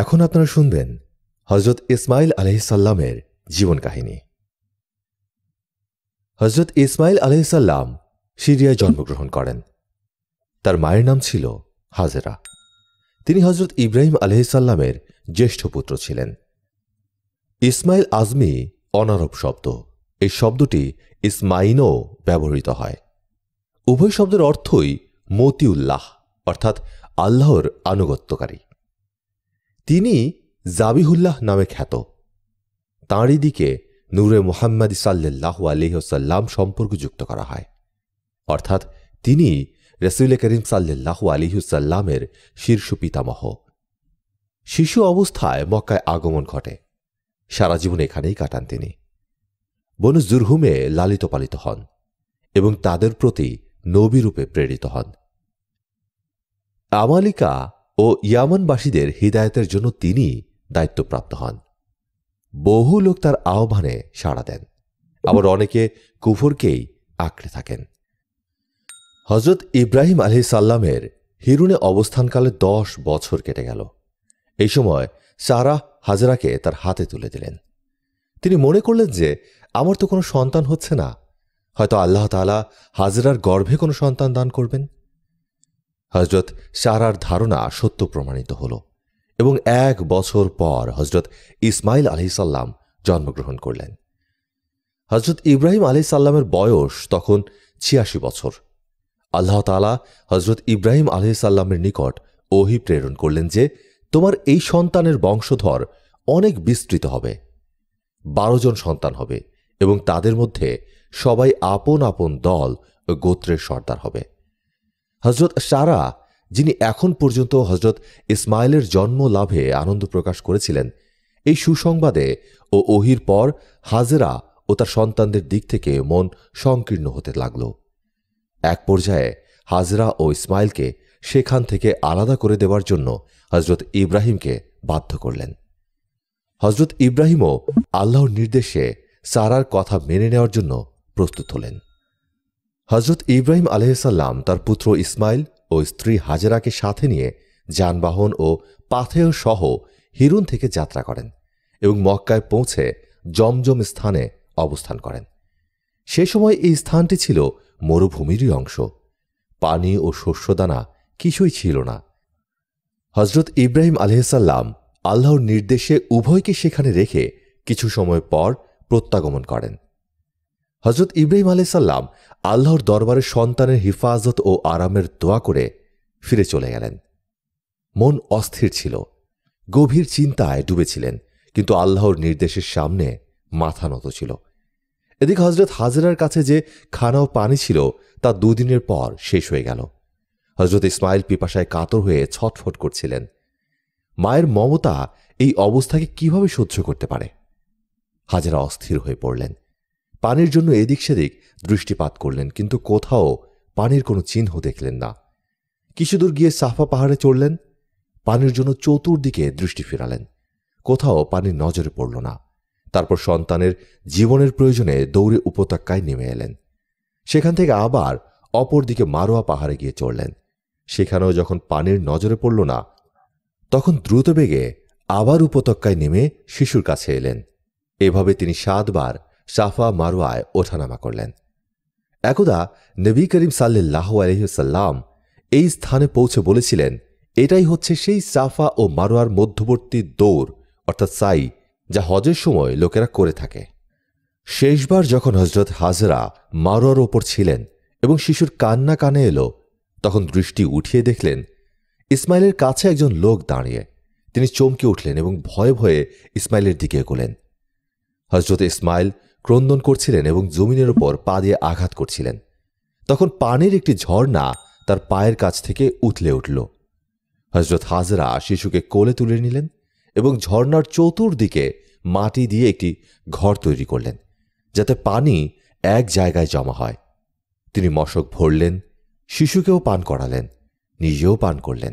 এখন আপনারা শুনবেন হজরত ইসমাইল আলহিসাল্লামের জীবন কাহিনী হজরত ইসমাইল আলহিসাল্লাম সিরিয়ায় জন্মগ্রহণ করেন তার মায়ের নাম ছিল হাজেরা তিনি হজরত ইব্রাহিম আলহিসাল্লামের জ্যেষ্ঠ পুত্র ছিলেন ইসমাইল আজমি অনারব শব্দ এই শব্দটি ইসমাইনও ব্যবহৃত হয় উভয় শব্দের অর্থই মতিউল্লাহ অর্থাৎ আল্লাহর আনুগত্যকারী তিনি জাবিহুল্লাহ নামে খ্যাত তাঁরই দিকে নূরে মোহাম্মদ সাল্লাহু আলিহসাল্লাম সম্পর্কযুক্ত করা হয় অর্থাৎ তিনি রসুল করিম সাল্লাহু আলিহসাল্লামের শীর্ষ পিতামহ শিশু অবস্থায় মক্কায় আগমন ঘটে সারা জীবন এখানেই কাটান তিনি বনু জুরহুমে লালিত পালিত হন এবং তাদের প্রতি নবীরূপে প্রেরিত হন আমালিকা ও ইয়ামনবাসীদের হৃদায়তের জন্য তিনি দায়িত্বপ্রাপ্ত হন বহু লোক তার আহ্বানে সাড়া দেন আবার অনেকে কুফরকেই আঁকড়ে থাকেন হজরত ইব্রাহিম আলি সাল্লামের হিরুনে অবস্থানকালে দশ বছর কেটে গেল এই সময় সারা হাজরাকে তার হাতে তুলে দিলেন তিনি মনে করলেন যে আমার তো কোনো সন্তান হচ্ছে না হয়তো আল্লাহ তালা হাজরার গর্ভে কোনো সন্তান দান করবেন হজরত সারার ধারণা সত্য প্রমাণিত হল এবং এক বছর পর হজরত ইসমাইল আলহিসাল্লাম জন্মগ্রহণ করলেন হজরত ইব্রাহিম আলহিসাল্লামের বয়স তখন ছিয়াশি বছর আল্লাহ তালা হজরত ইব্রাহিম আলহিসাল্লামের নিকট ওহি প্রেরণ করলেন যে তোমার এই সন্তানের বংশধর অনেক বিস্তৃত হবে বারো জন সন্তান হবে এবং তাদের মধ্যে সবাই আপন আপন দল ও গোত্রের সর্দার হবে হজরত সারা যিনি এখন পর্যন্ত হজরত ইসমাইলের জন্ম লাভে আনন্দ প্রকাশ করেছিলেন এই সুসংবাদে ও ওহির পর হাজরা ও তার সন্তানদের দিক থেকে মন সংকীর্ণ হতে লাগল এক পর্যায়ে হাজরা ও ইসমাইলকে সেখান থেকে আলাদা করে দেওয়ার জন্য হজরত ইব্রাহিমকে বাধ্য করলেন হজরত ইব্রাহিমও আল্লাহর নির্দেশে সারার কথা মেনে নেওয়ার জন্য প্রস্তুত হলেন হজরত ইব্রাহিম আলহাম তার পুত্র ইসমাইল ও স্ত্রী হাজেরাকে সাথে নিয়ে যানবাহন ও পাথেয় সহ হিরুন থেকে যাত্রা করেন এবং মক্কায় পৌঁছে জমজম স্থানে অবস্থান করেন সে সময় এই স্থানটি ছিল মরুভূমিরই অংশ পানি ও শস্যদানা কিছুই ছিল না হজরত ইব্রাহিম আলহাল্লাম আল্লাহর নির্দেশে উভয়কে সেখানে রেখে কিছু সময় পর প্রত্যাগমন করেন হজরত ইব্রাহিম সাল্লাম আল্লাহর দরবারে সন্তানের হিফাজত ও আরামের দোয়া করে ফিরে চলে গেলেন মন অস্থির ছিল গভীর চিন্তায় ডুবেছিলেন কিন্তু আল্লাহর নির্দেশের সামনে মাথা নত ছিল এদিকে হজরত হাজরার কাছে যে খানা ও পানি ছিল তা দুদিনের পর শেষ হয়ে গেল হজরত ইসমাইল পিপাসায় কাতর হয়ে ছটফট করছিলেন মায়ের মমতা এই অবস্থাকে কিভাবে সহ্য করতে পারে হাজরা অস্থির হয়ে পড়লেন পানির জন্য এদিক সেদিক দৃষ্টিপাত করলেন কিন্তু কোথাও পানির কোনো চিহ্ন দেখলেন না কিছুদূর গিয়ে সাফা পাহাড়ে চড়লেন পানির জন্য চতুর্দিকে দৃষ্টি ফেরালেন কোথাও পানির নজরে পড়ল না তারপর সন্তানের জীবনের প্রয়োজনে দৌড়ে উপত্যকায় নেমে এলেন সেখান থেকে আবার অপরদিকে মারোয়া পাহাড়ে গিয়ে চড়লেন সেখানেও যখন পানির নজরে পড়ল না তখন দ্রুত বেগে আবার উপত্যকায় নেমে শিশুর কাছে এলেন এভাবে তিনি সাতবার সাফা মারোয়ায় ওঠানামা করলেন একদা নবী করিম সাল্লাহ আলহ্লাম এই স্থানে পৌঁছে বলেছিলেন এটাই হচ্ছে সেই সাফা ও মারোয়ার মধ্যবর্তী দৌড় অর্থাৎ সাই যা হজের সময় লোকেরা করে থাকে শেষবার যখন হজরত হাজরা মারোয়ার ওপর ছিলেন এবং শিশুর কান্না কানে এলো তখন দৃষ্টি উঠিয়ে দেখলেন ইসমাইলের কাছে একজন লোক দাঁড়িয়ে তিনি চমকে উঠলেন এবং ভয়ে ভয়ে ইসমাইলের দিকে এগোলেন হজরত ইসমাইল ক্রন্দন করছিলেন এবং জমিনের ওপর পা দিয়ে আঘাত করছিলেন তখন পানির একটি ঝর্ণা তার পায়ের কাছ থেকে উথলে উঠল হজরত হাজরা শিশুকে কোলে তুলে নিলেন এবং ঝর্ণার চতুর্দিকে মাটি দিয়ে একটি ঘর তৈরি করলেন যাতে পানি এক জায়গায় জমা হয় তিনি মশক ভরলেন শিশুকেও পান করালেন নিজেও পান করলেন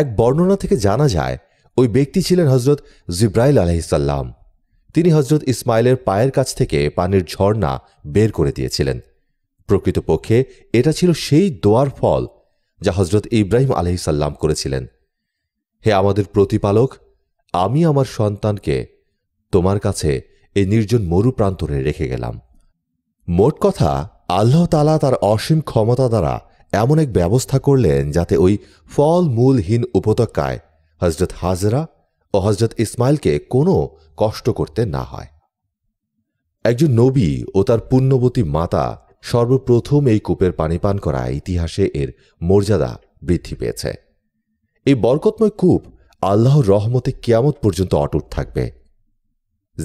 এক বর্ণনা থেকে জানা যায় ওই ব্যক্তি ছিলেন হজরত জিব্রাইল আলহিসাল্লাম তিনি হজরত ইসমাইলের পায়ের কাছ থেকে পানির ঝর্ণা বের করে দিয়েছিলেন প্রকৃতপক্ষে এটা ছিল সেই দোয়ার ফল যা হজরত ইব্রাহিম আলহিসাল্লাম করেছিলেন হে আমাদের প্রতিপালক আমি আমার সন্তানকে তোমার কাছে এই নির্জন মরু প্রান্তরে রেখে গেলাম মোট কথা আল্লাহ তালা তার অসীম ক্ষমতা দ্বারা এমন এক ব্যবস্থা করলেন যাতে ওই ফল মূলহীন উপত্যকায় হজরত হাজরা ও হজরত ইসমাইলকে কোনো কষ্ট করতে না হয় একজন নবী ও তার পুণ্যবতী মাতা সর্বপ্রথম এই কূপের পানি পান করা ইতিহাসে এর মর্যাদা বৃদ্ধি পেয়েছে এই বরকতময় কূপ আল্লাহর রহমতে কিয়ামত পর্যন্ত অটুট থাকবে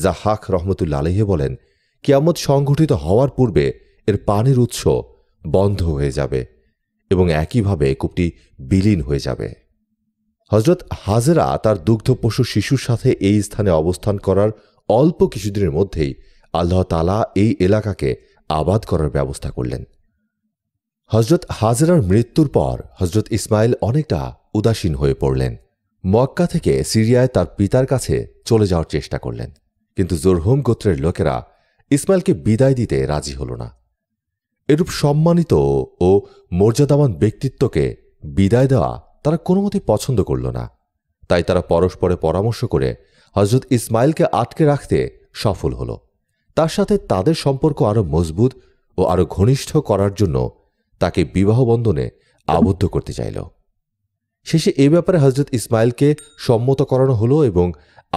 জাহাক রহমতুল্লা আলহে বলেন কিয়ামত সংঘটিত হওয়ার পূর্বে এর পানির উৎস বন্ধ হয়ে যাবে এবং একইভাবে কূপটি বিলীন হয়ে যাবে হজরত হাজরা তার দুগ্ধ পশু শিশুর সাথে এই স্থানে অবস্থান করার অল্প কিছুদিনের মধ্যেই আল্লাহ তালা এই এলাকাকে আবাদ করার ব্যবস্থা করলেন হজরত হাজরার মৃত্যুর পর হজরত ইসমাইল অনেকটা উদাসীন হয়ে পড়লেন মক্কা থেকে সিরিয়ায় তার পিতার কাছে চলে যাওয়ার চেষ্টা করলেন কিন্তু জোরহুম গোত্রের লোকেরা ইসমাইলকে বিদায় দিতে রাজি হল না এরূপ সম্মানিত ও মর্যাদাবান ব্যক্তিত্বকে বিদায় দেওয়া তারা কোনো মতেই পছন্দ করল না তাই তারা পরস্পরে পরামর্শ করে হজরত ইসমাইলকে আটকে রাখতে সফল হল তার সাথে তাদের সম্পর্ক আরও মজবুত ও আরও ঘনিষ্ঠ করার জন্য তাকে বিবাহ বন্ধনে আবদ্ধ করতে চাইল শেষে এ ব্যাপারে হজরত ইসমাইলকে সম্মত করানো হলো এবং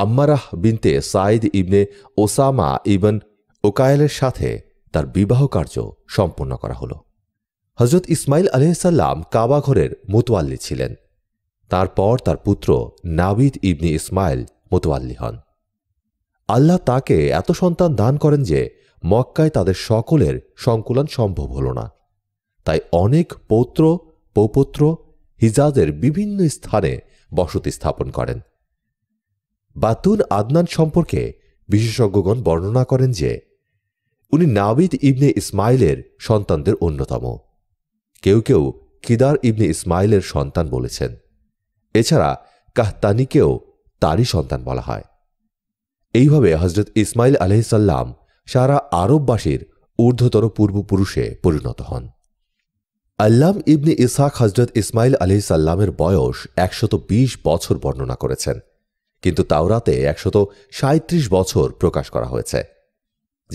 Ammarah binte Saeed ibne Osama ibn ওকায়েলের সাথে তার বিবাহ কার্য সম্পন্ন করা হলো হজরত ইসমাইল আলহিসাল্লাম কাবাঘরের মোতোয়াল্লি ছিলেন তারপর তার পুত্র নাবিদ ইবনি ইসমাইল মোতোয়াল্লি হন আল্লাহ তাকে এত সন্তান দান করেন যে মক্কায় তাদের সকলের সংকুলন সম্ভব হল না তাই অনেক পৌত্র পৌপুত্র হিজাজের বিভিন্ন স্থানে বসতি স্থাপন করেন বাতুন আদনান সম্পর্কে বিশেষজ্ঞগণ বর্ণনা করেন যে উনি নাবিদ ইবনে ইসমাইলের সন্তানদের অন্যতম কেউ কেউ কিদার ইবনে ইসমাইলের সন্তান বলেছেন এছাড়া কাহতানিকেও তারই সন্তান বলা হয় এইভাবে হজরত ইসমাইল আলহিসাল্লাম সারা আরববাসীর ঊর্ধ্বতর পূর্বপুরুষে পরিণত হন আল্লাম ইবনে ইসাক হজরত ইসমাইল আলহি সাল্লামের বয়স একশত বিশ বছর বর্ণনা করেছেন কিন্তু তাওরাতে একশত সাঁত্রিশ বছর প্রকাশ করা হয়েছে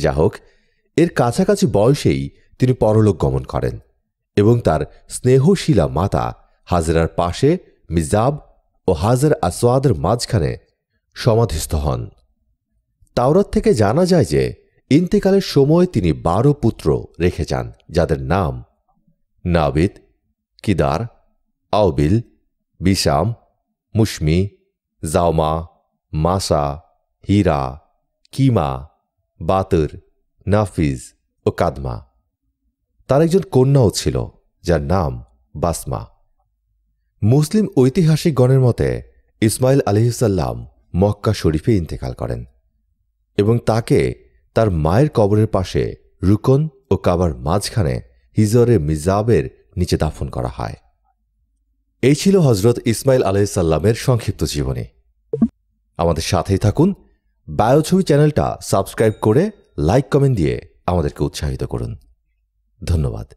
যা হোক এর কাছাকাছি বয়সেই তিনি পরলোক গমন করেন এবং তার স্নেহশীলা মাতা হাজরার পাশে মিজাব ও হাজর আসওয়াদের মাঝখানে সমাধিস্থ হন তাওরাত থেকে জানা যায় যে ইন্তেকালের সময় তিনি বারো পুত্র রেখে যান যাদের নাম নাবিদ কিদার আউবিল বিশাম মুশমি জাওমা মাসা হীরা কিমা বাতর নাফিজ ও কাদমা তার একজন কন্যাও ছিল যার নাম বাসমা মুসলিম ঐতিহাসিকগণের মতে ইসমাইল আলহিসাল্লাম মক্কা শরীফে ইন্তেকাল করেন এবং তাকে তার মায়ের কবরের পাশে রুকন ও কাবার মাঝখানে হিজরে মিজাবের নিচে দাফন করা হয় এই ছিল হজরত ইসমাইল আলহিসাল্লামের সংক্ষিপ্ত জীবনী আমাদের সাথেই থাকুন বায়োছবি চ্যানেলটা সাবস্ক্রাইব করে লাইক কমেন্ট দিয়ে আমাদেরকে উৎসাহিত করুন ধন্যবাদ